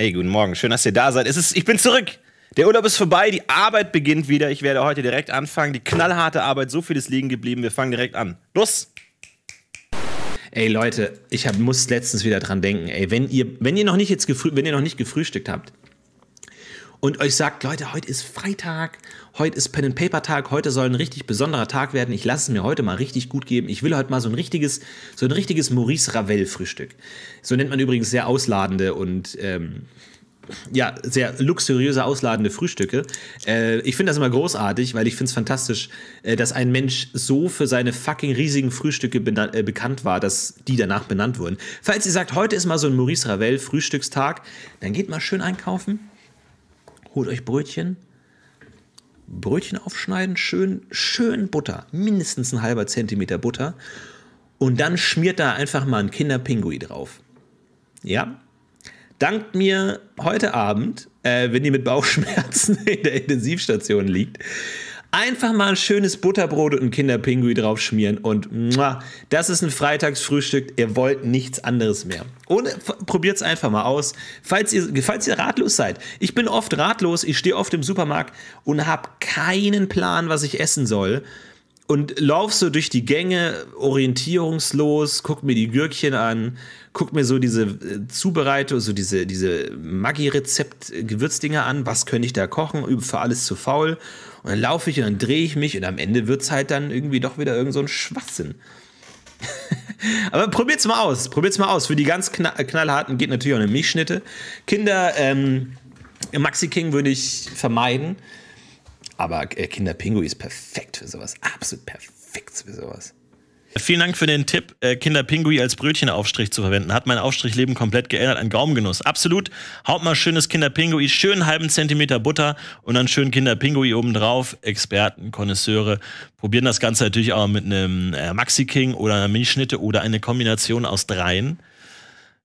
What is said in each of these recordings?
Hey, guten Morgen. Schön, dass ihr da seid. Es ist, ich bin zurück. Der Urlaub ist vorbei, die Arbeit beginnt wieder. Ich werde heute direkt anfangen. Die knallharte Arbeit, so viel ist liegen geblieben. Wir fangen direkt an. Los! Ey Leute, ich hab, muss letztens wieder dran denken. Ey, wenn ihr, wenn ihr noch nicht jetzt wenn ihr noch nicht gefrühstückt habt, und euch sagt, Leute, heute ist Freitag, heute ist Pen and Paper Tag, heute soll ein richtig besonderer Tag werden. Ich lasse es mir heute mal richtig gut geben. Ich will heute mal so ein richtiges, so ein richtiges Maurice Ravel Frühstück. So nennt man übrigens sehr ausladende und ähm, ja, sehr luxuriöse, ausladende Frühstücke. Äh, ich finde das immer großartig, weil ich finde es fantastisch, äh, dass ein Mensch so für seine fucking riesigen Frühstücke äh, bekannt war, dass die danach benannt wurden. Falls ihr sagt, heute ist mal so ein Maurice Ravel Frühstückstag, dann geht mal schön einkaufen holt euch Brötchen, Brötchen aufschneiden, schön, schön Butter, mindestens ein halber Zentimeter Butter und dann schmiert da einfach mal ein Kinderpingui drauf. Ja? Dankt mir heute Abend, äh, wenn ihr mit Bauchschmerzen in der Intensivstation liegt, Einfach mal ein schönes Butterbrot und ein Kinderpingui draufschmieren und muah, das ist ein Freitagsfrühstück. Ihr wollt nichts anderes mehr. Und probiert es einfach mal aus. Falls ihr, falls ihr ratlos seid. Ich bin oft ratlos. Ich stehe oft im Supermarkt und habe keinen Plan, was ich essen soll und lauf so durch die Gänge orientierungslos, guck mir die Gürkchen an, guck mir so diese äh, Zubereitung, so diese, diese Maggi-Rezept-Gewürzdinger an, was könnte ich da kochen, für alles zu faul und dann laufe ich und dann drehe ich mich und am Ende wird es halt dann irgendwie doch wieder irgend so ein Schwachsinn. Aber probiert's mal aus. Probiert's mal aus. Für die ganz knallharten geht natürlich auch eine Milchschnitte. Kinder, ähm, Maxi King würde ich vermeiden. Aber äh, Pinguin ist perfekt für sowas. Absolut perfekt für sowas. Vielen Dank für den Tipp, äh, Kinderpingui als Brötchenaufstrich zu verwenden. Hat mein Aufstrichleben komplett geändert. Ein Gaumengenuss. Absolut. Haut mal schönes Kinderpingui, schön halben Zentimeter Butter und dann schön Kinderpingui obendrauf. Experten, Konnoisseure probieren das Ganze natürlich auch mit einem äh, Maxi King oder einer Milchschnitte oder eine Kombination aus dreien.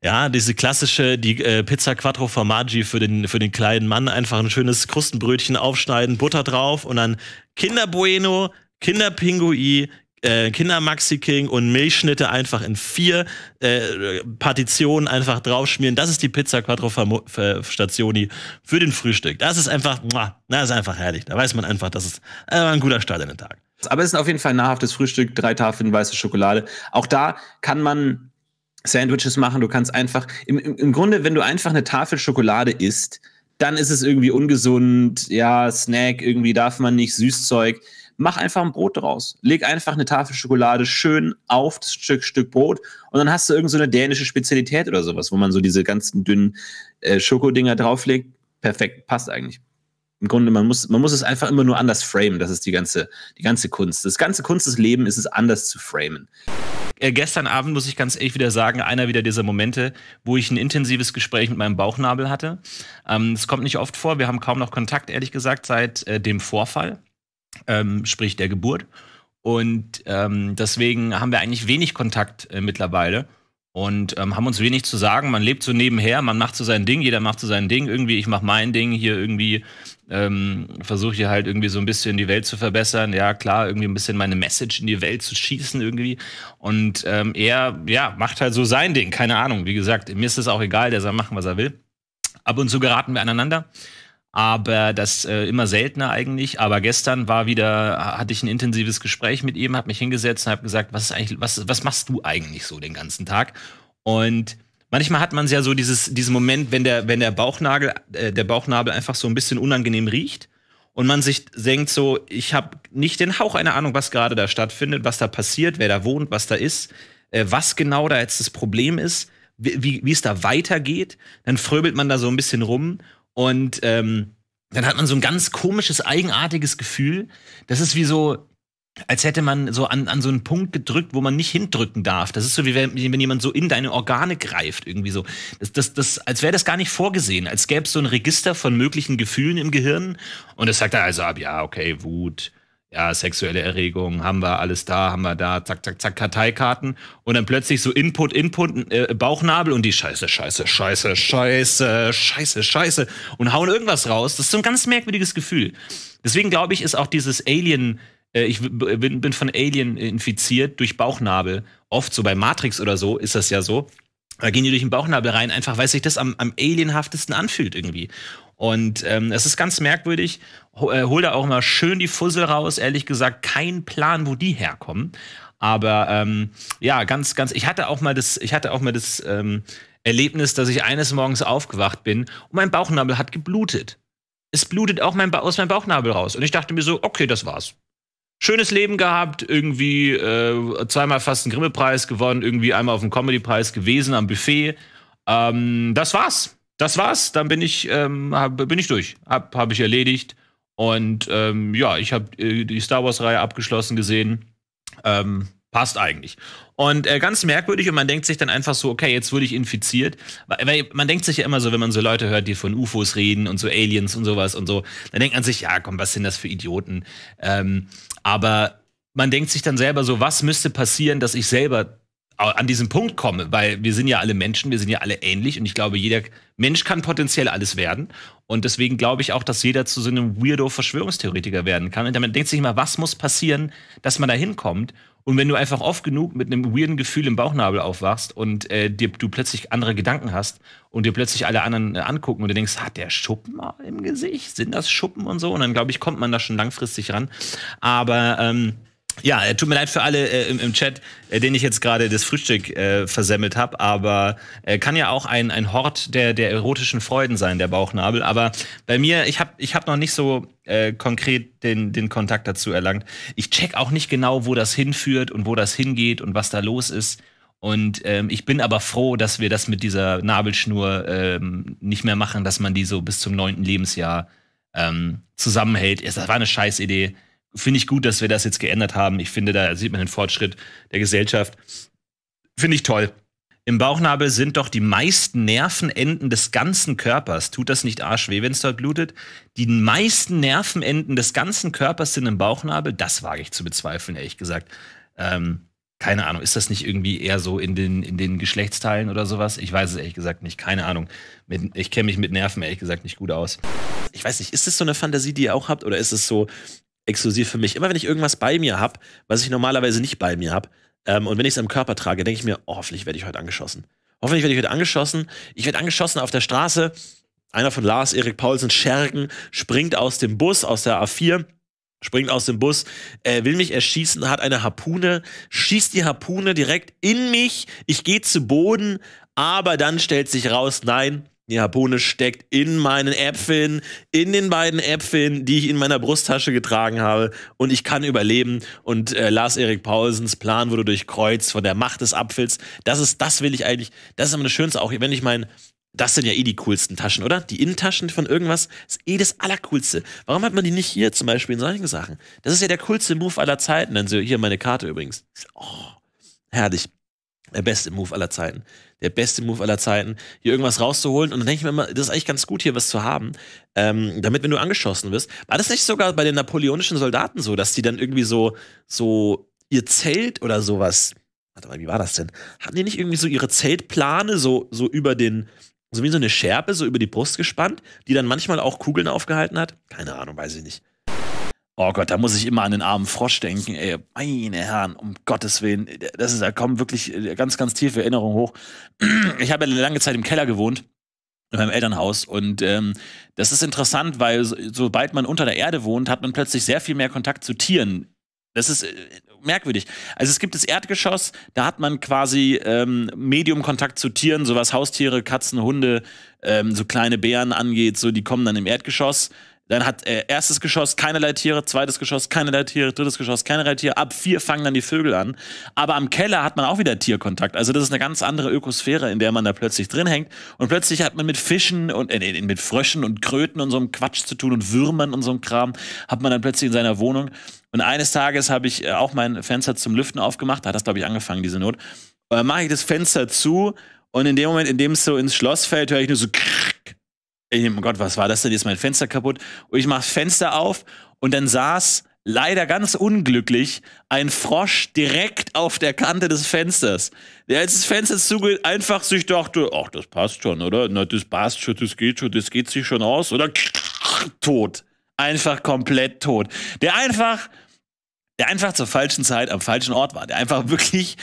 Ja, diese klassische, die äh, Pizza Quattro Formaggi für den, für den kleinen Mann. Einfach ein schönes Krustenbrötchen aufschneiden, Butter drauf und dann Kinderbueno. Bueno, Kinderpingui, äh, kindermaxi king und Milchschnitte einfach in vier äh, Partitionen einfach draufschmieren. Das ist die Pizza Quattro Stationi für den Frühstück. Das ist einfach, na, ist einfach herrlich. Da weiß man einfach, das ist äh, ein guter Start in den Tag. Aber es ist auf jeden Fall ein nahrhaftes Frühstück, drei Tafeln weiße Schokolade. Auch da kann man Sandwiches machen. Du kannst einfach, im, im Grunde, wenn du einfach eine Tafel Schokolade isst, dann ist es irgendwie ungesund. Ja, Snack, irgendwie darf man nicht, Süßzeug mach einfach ein Brot draus. Leg einfach eine Tafel Schokolade schön auf das Stück, Stück Brot und dann hast du irgendeine so dänische Spezialität oder sowas, wo man so diese ganzen dünnen äh, Schokodinger drauflegt. Perfekt, passt eigentlich. Im Grunde, man muss, man muss es einfach immer nur anders framen. Das ist die ganze, die ganze Kunst. Das ganze Kunst des Lebens ist es, anders zu framen. Äh, gestern Abend muss ich ganz ehrlich wieder sagen, einer wieder dieser Momente, wo ich ein intensives Gespräch mit meinem Bauchnabel hatte. Ähm, es ähm, kommt nicht oft vor, wir haben kaum noch Kontakt, ehrlich gesagt, seit äh, dem Vorfall ähm, sprich der Geburt. Und ähm, deswegen haben wir eigentlich wenig Kontakt äh, mittlerweile und ähm, haben uns wenig zu sagen. Man lebt so nebenher, man macht so sein Ding, jeder macht so sein Ding. Irgendwie, ich mache mein Ding hier irgendwie, ähm, versuche hier halt irgendwie so ein bisschen die Welt zu verbessern. Ja, klar, irgendwie ein bisschen meine Message in die Welt zu schießen irgendwie. Und ähm, er, ja, macht halt so sein Ding, keine Ahnung. Wie gesagt, mir ist es auch egal, der soll machen, was er will. Ab und zu geraten wir aneinander aber das äh, immer seltener eigentlich. Aber gestern war wieder, hatte ich ein intensives Gespräch mit ihm, habe mich hingesetzt und habe gesagt, was ist eigentlich, was, was machst du eigentlich so den ganzen Tag? Und manchmal hat man ja so dieses, diesen Moment, wenn der, wenn der Bauchnagel, äh, der Bauchnabel einfach so ein bisschen unangenehm riecht und man sich denkt so, ich habe nicht den Hauch einer Ahnung, was gerade da stattfindet, was da passiert, wer da wohnt, was da ist, äh, was genau da jetzt das Problem ist, wie, wie es da weitergeht, dann fröbelt man da so ein bisschen rum und ähm, dann hat man so ein ganz komisches, eigenartiges Gefühl. Das ist wie so, als hätte man so an, an so einen Punkt gedrückt, wo man nicht hindrücken darf. Das ist so, wie wenn, wenn jemand so in deine Organe greift, irgendwie so. Das, das, das, als wäre das gar nicht vorgesehen, als gäbe es so ein Register von möglichen Gefühlen im Gehirn. Und es sagt er also ab, ja, okay, Wut, ja, sexuelle Erregung, haben wir alles da, haben wir da, zack, zack, zack, Karteikarten. Und dann plötzlich so Input, Input, äh, Bauchnabel und die Scheiße, Scheiße, Scheiße, Scheiße, Scheiße, Scheiße und hauen irgendwas raus. Das ist so ein ganz merkwürdiges Gefühl. Deswegen glaube ich, ist auch dieses Alien, äh, ich bin, bin von Alien infiziert durch Bauchnabel. Oft so bei Matrix oder so ist das ja so. Da gehen die durch den Bauchnabel rein, einfach weil sich das am, am alienhaftesten anfühlt irgendwie. Und ähm, es ist ganz merkwürdig. Äh, hol da auch mal schön die Fussel raus. Ehrlich gesagt, kein Plan, wo die herkommen. Aber ähm, ja, ganz, ganz. Ich hatte auch mal das, ich hatte auch mal das ähm, Erlebnis, dass ich eines Morgens aufgewacht bin und mein Bauchnabel hat geblutet. Es blutet auch mein ba aus meinem Bauchnabel raus. Und ich dachte mir so, okay, das war's. Schönes Leben gehabt, irgendwie äh, zweimal fast einen Grimme-Preis gewonnen, irgendwie einmal auf dem Comedy-Preis gewesen am Buffet. Ähm, das war's das war's. Dann bin ich, ähm, hab, bin ich durch. Hab, hab ich erledigt. Und ähm, ja, ich habe äh, die Star Wars-Reihe abgeschlossen gesehen. Ähm, passt eigentlich. Und äh, ganz merkwürdig, und man denkt sich dann einfach so, okay, jetzt wurde ich infiziert. Weil man denkt sich ja immer so, wenn man so Leute hört, die von UFOs reden und so Aliens und sowas und so, dann denkt man sich, ja, komm, was sind das für Idioten? Ähm, aber man denkt sich dann selber so, was müsste passieren, dass ich selber an diesen Punkt komme, weil wir sind ja alle Menschen, wir sind ja alle ähnlich und ich glaube, jeder Mensch kann potenziell alles werden. Und deswegen glaube ich auch, dass jeder zu so einem Weirdo-Verschwörungstheoretiker werden kann. Und man denkt sich mal, was muss passieren, dass man da hinkommt? Und wenn du einfach oft genug mit einem weirden Gefühl im Bauchnabel aufwachst und äh, dir, du plötzlich andere Gedanken hast und dir plötzlich alle anderen äh, angucken und du denkst, hat der Schuppen im Gesicht? Sind das Schuppen und so? Und dann glaube ich, kommt man da schon langfristig ran. Aber ähm, ja, äh, tut mir leid für alle äh, im, im, Chat, äh, denen ich jetzt gerade das Frühstück äh, versemmelt habe, aber äh, kann ja auch ein, ein Hort der, der erotischen Freuden sein, der Bauchnabel. Aber bei mir, ich habe ich hab noch nicht so äh, konkret den, den Kontakt dazu erlangt. Ich check auch nicht genau, wo das hinführt und wo das hingeht und was da los ist. Und ähm, ich bin aber froh, dass wir das mit dieser Nabelschnur ähm, nicht mehr machen, dass man die so bis zum neunten Lebensjahr ähm, zusammenhält. Das war eine scheiß Idee finde ich gut, dass wir das jetzt geändert haben. Ich finde, da sieht man den Fortschritt der Gesellschaft. Finde ich toll. Im Bauchnabel sind doch die meisten Nervenenden des ganzen Körpers. Tut das nicht arsch weh, wenn es dort blutet? Die meisten Nervenenden des ganzen Körpers sind im Bauchnabel. Das wage ich zu bezweifeln, ehrlich gesagt. Ähm, keine Ahnung, ist das nicht irgendwie eher so in den, in den Geschlechtsteilen oder sowas? Ich weiß es ehrlich gesagt nicht, keine Ahnung. ich kenne mich mit Nerven ehrlich gesagt nicht gut aus. Ich weiß nicht, ist das so eine Fantasie, die ihr auch habt oder ist es so, exklusiv für mich. Immer wenn ich irgendwas bei mir habe, was ich normalerweise nicht bei mir habe, ähm, und wenn ich es am Körper trage, denke ich mir, oh, hoffentlich werde ich heute angeschossen. Hoffentlich werde ich heute angeschossen. Ich werde angeschossen auf der Straße. Einer von Lars, Erik Paulsen, Schergen, springt aus dem Bus, aus der A4, springt aus dem Bus, äh, will mich erschießen, hat eine Harpune, schießt die Harpune direkt in mich. Ich gehe zu Boden, aber dann stellt sich raus, nein, ja, Bohne steckt in meinen Äpfeln, in den beiden Äpfeln, die ich in meiner Brusttasche getragen habe. Und ich kann überleben. Und äh, Lars-Erik Paulsens Plan wurde durchkreuzt von der Macht des Apfels. Das ist, das will ich eigentlich, das ist immer das Schönste auch, wenn ich meine, das sind ja eh die coolsten Taschen, oder? Die Innentaschen von irgendwas ist eh das Allercoolste. Warum hat man die nicht hier zum Beispiel in solchen Sachen? Das ist ja der coolste Move aller Zeiten. Also hier meine Karte übrigens. Oh, herrlich. Der beste Move aller Zeiten der beste Move aller Zeiten, hier irgendwas rauszuholen. Und dann denke ich mir immer, das ist eigentlich ganz gut, hier was zu haben, ähm, damit, wenn du angeschossen wirst. War das nicht sogar bei den napoleonischen Soldaten so, dass die dann irgendwie so, so ihr Zelt oder sowas. Warte mal, wie war das denn? Hatten die nicht irgendwie so ihre Zeltplane so, so über den, so wie so eine Schärpe, so über die Brust gespannt, die dann manchmal auch Kugeln aufgehalten hat? Keine Ahnung, weiß ich nicht. Oh Gott, da muss ich immer an den armen Frosch denken. Ey, meine Herren, um Gottes Willen, das ist, da kommen wirklich äh, ganz, ganz tiefe Erinnerungen hoch. Ich habe eine lange Zeit im Keller gewohnt, in meinem Elternhaus. Und ähm, das ist interessant, weil so, sobald man unter der Erde wohnt, hat man plötzlich sehr viel mehr Kontakt zu Tieren. Das ist äh, merkwürdig. Also es gibt das Erdgeschoss, da hat man quasi ähm, Medium-Kontakt zu Tieren, sowas Haustiere, Katzen, Hunde, ähm, so kleine Bären angeht, so die kommen dann im Erdgeschoss. Dann hat äh, erstes Geschoss keinerlei Tiere, zweites Geschoss keinerlei Tiere, drittes Geschoss keinerlei Tiere. Ab vier fangen dann die Vögel an. Aber am Keller hat man auch wieder Tierkontakt. Also das ist eine ganz andere Ökosphäre, in der man da plötzlich drin hängt. Und plötzlich hat man mit Fischen und äh, mit Fröschen und Kröten und so einem Quatsch zu tun und Würmern und so einem Kram hat man dann plötzlich in seiner Wohnung. Und eines Tages habe ich äh, auch mein Fenster zum Lüften aufgemacht. Da hat das glaube ich angefangen diese Not. Äh, Mache ich das Fenster zu und in dem Moment, in dem es so ins Schloss fällt, höre ich nur so ich, oh Gott, was war das denn? Jetzt mein Fenster kaputt. Und ich mach das Fenster auf und dann saß leider ganz unglücklich ein Frosch direkt auf der Kante des Fensters. Der als das Fenster zugeht, einfach sich dachte, ach, das passt schon, oder? Na, das passt schon, das geht schon, das geht sich schon aus, oder? Tot. Einfach komplett tot. Der einfach der einfach zur falschen Zeit am falschen Ort war. Der einfach wirklich,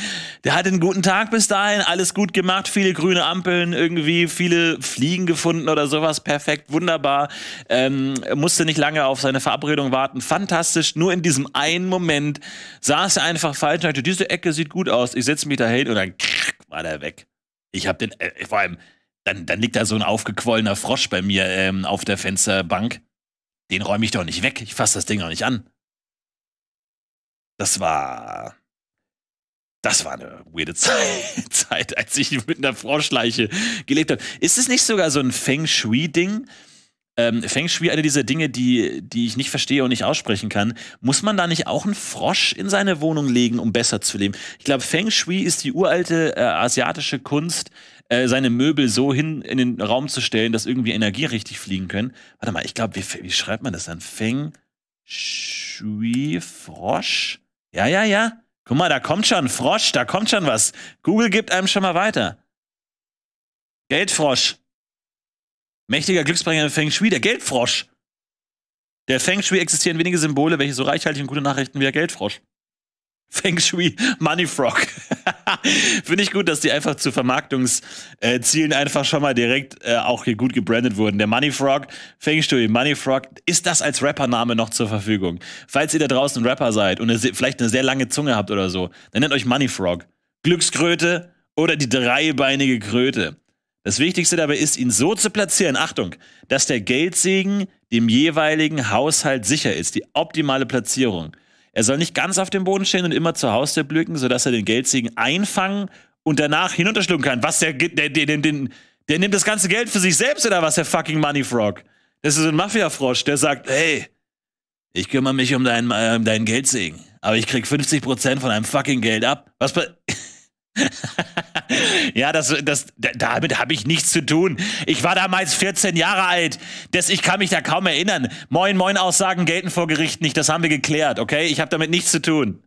der hatte einen guten Tag bis dahin, alles gut gemacht, viele grüne Ampeln irgendwie, viele Fliegen gefunden oder sowas, perfekt, wunderbar. Ähm, musste nicht lange auf seine Verabredung warten, fantastisch. Nur in diesem einen Moment saß er einfach falsch und dachte, diese Ecke sieht gut aus, ich setze mich da hin und dann war der weg. Ich habe den, äh, vor allem, dann, dann liegt da so ein aufgequollener Frosch bei mir ähm, auf der Fensterbank. Den räume ich doch nicht weg, ich fasse das Ding doch nicht an das war das war eine weirde Zeit, als ich mit einer Froschleiche gelebt habe. Ist es nicht sogar so ein Feng Shui-Ding? Ähm, Feng Shui, eine dieser Dinge, die, die ich nicht verstehe und nicht aussprechen kann. Muss man da nicht auch einen Frosch in seine Wohnung legen, um besser zu leben? Ich glaube, Feng Shui ist die uralte äh, asiatische Kunst, äh, seine Möbel so hin in den Raum zu stellen, dass irgendwie Energie richtig fliegen können. Warte mal, ich glaube, wie, wie schreibt man das dann? Feng Shui, Frosch? Ja, ja, ja. Guck mal, da kommt schon Frosch, da kommt schon was. Google gibt einem schon mal weiter. Geldfrosch. Mächtiger Glücksbringer im Feng Shui, der Geldfrosch. Der Feng Shui existieren wenige Symbole, welche so reichhaltig und gute Nachrichten wie der Geldfrosch. Feng Shui Money Frog. Finde ich gut, dass die einfach zu Vermarktungszielen einfach schon mal direkt äh, auch hier gut gebrandet wurden. Der Money Frog, Feng Shui Money Frog, ist das als Rappername noch zur Verfügung? Falls ihr da draußen Rapper seid und eine, vielleicht eine sehr lange Zunge habt oder so, dann nennt euch Money Frog. Glückskröte oder die dreibeinige Kröte. Das Wichtigste dabei ist, ihn so zu platzieren, Achtung, dass der Geldsegen dem jeweiligen Haushalt sicher ist. Die optimale Platzierung. Er soll nicht ganz auf dem Boden stehen und immer zur Haustür blücken, sodass er den Geldsegen einfangen und danach hinunterschlucken kann. Was der, der, der, der, der der nimmt das ganze Geld für sich selbst oder was, der fucking Money Frog? Das ist ein Mafia-Frosch, der sagt, hey, ich kümmere mich um deinen, äh, um deinen Geldsegen, aber ich krieg 50% von deinem fucking Geld ab. Was, ja, das, das, damit habe ich nichts zu tun. Ich war damals 14 Jahre alt. Das, ich kann mich da kaum erinnern. Moin, moin, Aussagen gelten vor Gericht nicht. Das haben wir geklärt, okay? Ich habe damit nichts zu tun.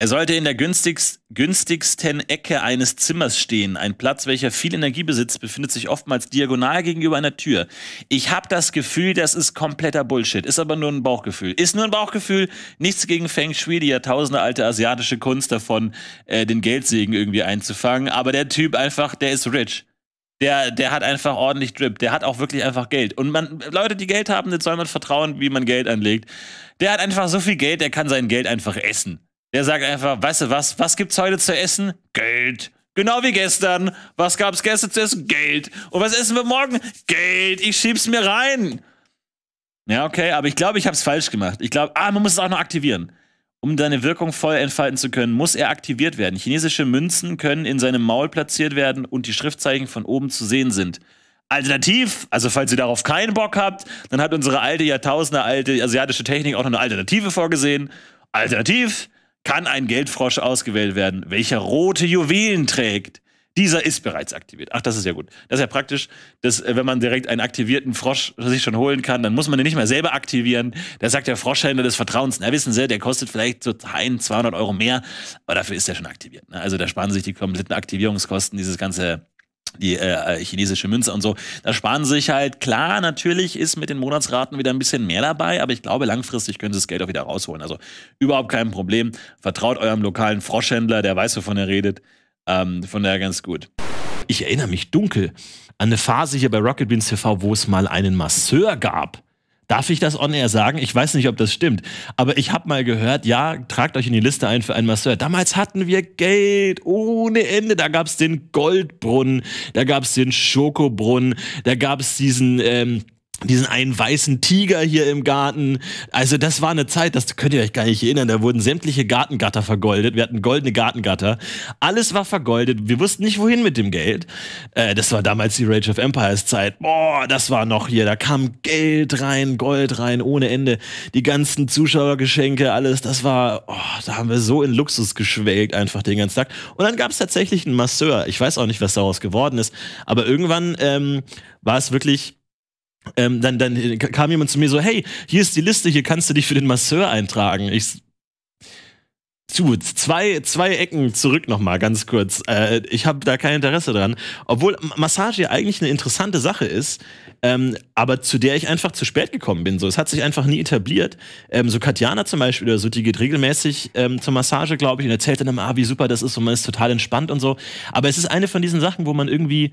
Er sollte in der günstigst, günstigsten Ecke eines Zimmers stehen. Ein Platz, welcher viel Energie besitzt, befindet sich oftmals diagonal gegenüber einer Tür. Ich habe das Gefühl, das ist kompletter Bullshit. Ist aber nur ein Bauchgefühl. Ist nur ein Bauchgefühl. Nichts gegen Feng Shui, die jahrtausendealte asiatische Kunst davon, äh, den Geldsegen irgendwie einzufangen. Aber der Typ einfach, der ist rich. Der, der hat einfach ordentlich Drip. Der hat auch wirklich einfach Geld. Und man, Leute, die Geld haben, den soll man vertrauen, wie man Geld anlegt. Der hat einfach so viel Geld, der kann sein Geld einfach essen. Der sagt einfach, weißt du was, was gibt's heute zu essen? Geld. Genau wie gestern. Was gab's gestern zu essen? Geld. Und was essen wir morgen? Geld. Ich schieb's mir rein. Ja, okay, aber ich glaube, ich hab's falsch gemacht. Ich glaube, ah, man muss es auch noch aktivieren. Um deine Wirkung voll entfalten zu können, muss er aktiviert werden. Chinesische Münzen können in seinem Maul platziert werden und die Schriftzeichen von oben zu sehen sind. Alternativ, also falls ihr darauf keinen Bock habt, dann hat unsere alte, jahrtausende alte asiatische Technik auch noch eine Alternative vorgesehen. Alternativ, kann ein Geldfrosch ausgewählt werden, welcher rote Juwelen trägt. Dieser ist bereits aktiviert. Ach, das ist ja gut. Das ist ja praktisch, dass äh, wenn man direkt einen aktivierten Frosch sich schon holen kann, dann muss man den nicht mehr selber aktivieren. Da sagt der Froschhändler des Vertrauens, na wissen Sie, der kostet vielleicht so ein, 200 Euro mehr, aber dafür ist er schon aktiviert. Ne? Also da sparen sich die kompletten Aktivierungskosten, dieses ganze die äh, äh, chinesische Münze und so. Da sparen sie sich halt, klar, natürlich ist mit den Monatsraten wieder ein bisschen mehr dabei, aber ich glaube, langfristig können sie das Geld auch wieder rausholen. Also überhaupt kein Problem. Vertraut eurem lokalen Froschhändler, der weiß, wovon er redet. Ähm, von daher ganz gut. Ich erinnere mich dunkel an eine Phase hier bei Rocket Beans TV, wo es mal einen Masseur gab. Darf ich das on air sagen? Ich weiß nicht, ob das stimmt. Aber ich habe mal gehört, ja, tragt euch in die Liste ein für einen Masseur. Damals hatten wir Geld ohne Ende. Da gab es den Goldbrunnen, da gab es den Schokobrunnen, da gab es diesen. Ähm, diesen einen weißen Tiger hier im Garten. Also das war eine Zeit, das könnt ihr euch gar nicht erinnern, da wurden sämtliche Gartengatter vergoldet. Wir hatten goldene Gartengatter. Alles war vergoldet. Wir wussten nicht, wohin mit dem Geld. Äh, das war damals die Rage of Empires Zeit. Boah, das war noch hier. Da kam Geld rein, Gold rein, ohne Ende. Die ganzen Zuschauergeschenke, alles. Das war, oh, da haben wir so in Luxus geschwelgt einfach den ganzen Tag. Und dann gab es tatsächlich einen Masseur. Ich weiß auch nicht, was daraus geworden ist. Aber irgendwann ähm, war es wirklich ähm, dann, dann kam jemand zu mir so, hey, hier ist die Liste, hier kannst du dich für den Masseur eintragen. Ich zu, zwei, zwei Ecken zurück nochmal, ganz kurz. Äh, ich habe da kein Interesse dran. Obwohl Massage ja eigentlich eine interessante Sache ist, ähm, aber zu der ich einfach zu spät gekommen bin. So, es hat sich einfach nie etabliert. Ähm, so Katjana zum Beispiel oder so, die geht regelmäßig ähm, zur Massage, glaube ich, und erzählt dann immer, ah, wie super das ist und man ist total entspannt und so. Aber es ist eine von diesen Sachen, wo man irgendwie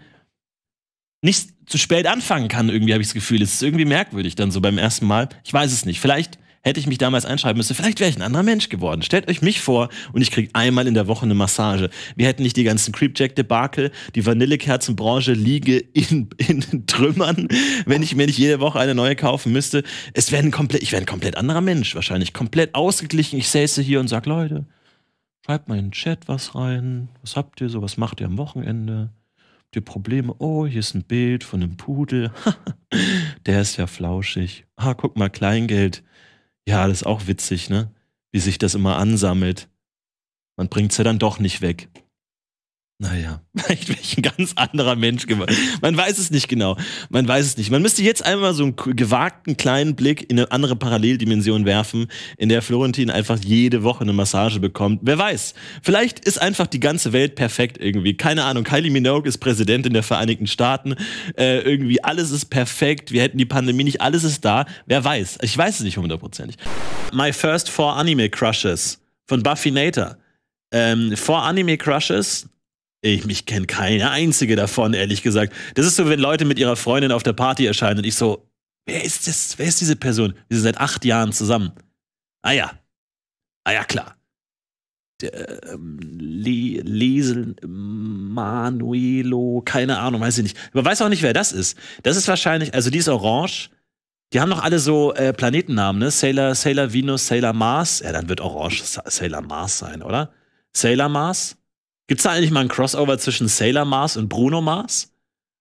nicht zu spät anfangen kann, irgendwie habe ich das Gefühl. Es ist irgendwie merkwürdig dann so beim ersten Mal. Ich weiß es nicht. Vielleicht hätte ich mich damals einschreiben müssen, vielleicht wäre ich ein anderer Mensch geworden. Stellt euch mich vor und ich kriege einmal in der Woche eine Massage. Wir hätten nicht die ganzen Creepjack-Debakel, die Vanillekerzenbranche liege in, in Trümmern, wenn ich mir nicht jede Woche eine neue kaufen müsste. Es wäre ein komplett, ich wäre ein komplett anderer Mensch wahrscheinlich, komplett ausgeglichen. Ich säße hier und sage, Leute, schreibt mal in den Chat was rein. Was habt ihr so? Was macht ihr am Wochenende? die Probleme. Oh, hier ist ein Bild von einem Pudel. Der ist ja flauschig. Ah, guck mal, Kleingeld. Ja, das ist auch witzig, ne? Wie sich das immer ansammelt. Man bringt es ja dann doch nicht weg. Naja, vielleicht wäre ich ein ganz anderer Mensch geworden. Man weiß es nicht genau. Man weiß es nicht. Man müsste jetzt einmal so einen gewagten kleinen Blick in eine andere Paralleldimension werfen, in der Florentin einfach jede Woche eine Massage bekommt. Wer weiß. Vielleicht ist einfach die ganze Welt perfekt irgendwie. Keine Ahnung. Kylie Minogue ist Präsidentin der Vereinigten Staaten. Äh, irgendwie alles ist perfekt. Wir hätten die Pandemie nicht. Alles ist da. Wer weiß. Ich weiß es nicht hundertprozentig. My first four anime crushes von Buffy Nater. Ähm, four anime crushes ich mich kenne keine einzige davon, ehrlich gesagt. Das ist so, wenn Leute mit ihrer Freundin auf der Party erscheinen und ich so, wer ist das? Wer ist diese Person? Wir sind seit acht Jahren zusammen. Ah ja. Ah ja, klar. Der, ähm, Liesel, Manuelo, keine Ahnung, weiß ich nicht. Man weiß auch nicht, wer das ist. Das ist wahrscheinlich, also die ist orange. Die haben noch alle so äh, Planetennamen, ne? Sailor, Sailor Venus, Sailor Mars. Ja, dann wird Orange Sailor Mars sein, oder? Sailor Mars? Gibt es da eigentlich mal ein Crossover zwischen Sailor Mars und Bruno Mars?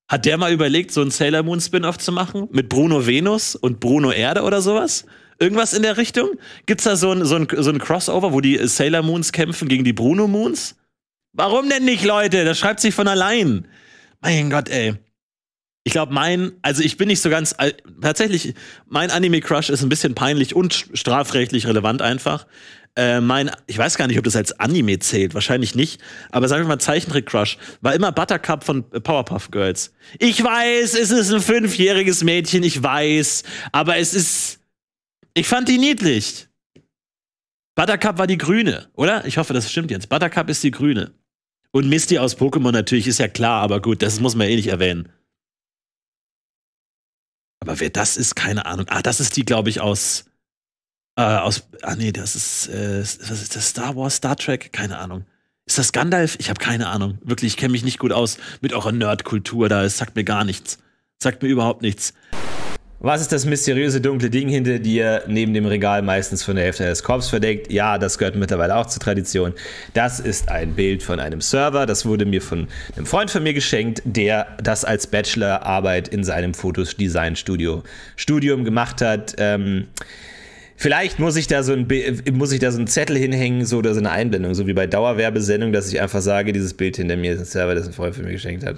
Hat der mal überlegt, so einen Sailor Moon Spin-off zu machen? Mit Bruno Venus und Bruno Erde oder sowas? Irgendwas in der Richtung? Gibt es da so ein, so, ein, so ein Crossover, wo die Sailor Moons kämpfen gegen die Bruno Moons? Warum denn nicht, Leute? Das schreibt sich von allein. Mein Gott, ey ich glaube, mein, also ich bin nicht so ganz, tatsächlich, mein Anime-Crush ist ein bisschen peinlich und strafrechtlich relevant einfach. Äh, mein, ich weiß gar nicht, ob das als Anime zählt, wahrscheinlich nicht, aber sagen wir mal Zeichentrick-Crush, war immer Buttercup von äh, Powerpuff Girls. Ich weiß, es ist ein fünfjähriges Mädchen, ich weiß, aber es ist, ich fand die niedlich. Buttercup war die Grüne, oder? Ich hoffe, das stimmt jetzt. Buttercup ist die Grüne. Und Misty aus Pokémon natürlich ist ja klar, aber gut, das muss man eh nicht erwähnen. Aber wer das ist, keine Ahnung. Ah, das ist die, glaube ich, aus. Äh, aus. Ah, nee, das ist. Äh, was ist das? Star Wars, Star Trek? Keine Ahnung. Ist das Gandalf? Ich habe keine Ahnung. Wirklich, ich kenne mich nicht gut aus mit eurer Nerdkultur. Da sagt mir gar nichts. Sagt mir überhaupt nichts. Was ist das mysteriöse dunkle Ding hinter dir, neben dem Regal meistens von der Hälfte des Korps verdeckt? Ja, das gehört mittlerweile auch zur Tradition. Das ist ein Bild von einem Server. Das wurde mir von einem Freund von mir geschenkt, der das als Bachelorarbeit in seinem Fotos Fotodesignstudio Studium gemacht hat. Ähm, vielleicht muss ich da so ein muss ich da so einen Zettel hinhängen, so oder so eine Einblendung, so wie bei Dauerwerbesendung, dass ich einfach sage, dieses Bild hinter mir ist ein Server, das ein Freund von mir geschenkt hat.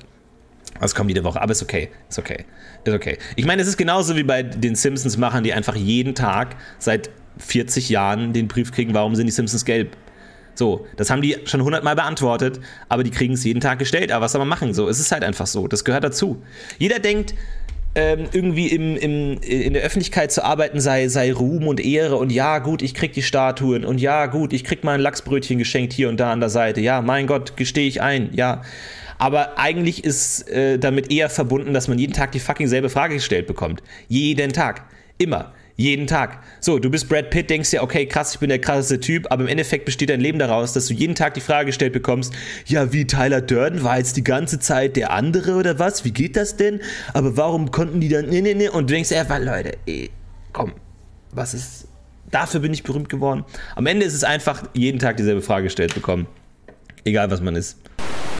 Was also kommt jede Woche? Aber ist okay. Ist okay. Ist okay. Ich meine, es ist genauso wie bei den Simpsons-Machern, die einfach jeden Tag seit 40 Jahren den Brief kriegen, warum sind die Simpsons gelb? So, das haben die schon hundertmal beantwortet, aber die kriegen es jeden Tag gestellt. Aber was soll man machen? So, es ist halt einfach so. Das gehört dazu. Jeder denkt, ähm, irgendwie im, im, in der Öffentlichkeit zu arbeiten sei, sei Ruhm und Ehre und ja, gut, ich krieg die Statuen und ja, gut, ich krieg mal ein Lachsbrötchen geschenkt hier und da an der Seite. Ja, mein Gott, gestehe ich ein. Ja. Aber eigentlich ist äh, damit eher verbunden, dass man jeden Tag die fucking selbe Frage gestellt bekommt. Jeden Tag. Immer. Jeden Tag. So, du bist Brad Pitt, denkst dir, okay, krass, ich bin der krasseste Typ, aber im Endeffekt besteht dein Leben daraus, dass du jeden Tag die Frage gestellt bekommst, ja, wie Tyler Durden war jetzt die ganze Zeit der andere oder was? Wie geht das denn? Aber warum konnten die dann, nee, nee, nee, und du denkst, ja, Leute, ey, komm, was ist, dafür bin ich berühmt geworden. Am Ende ist es einfach, jeden Tag dieselbe Frage gestellt bekommen. Egal, was man ist.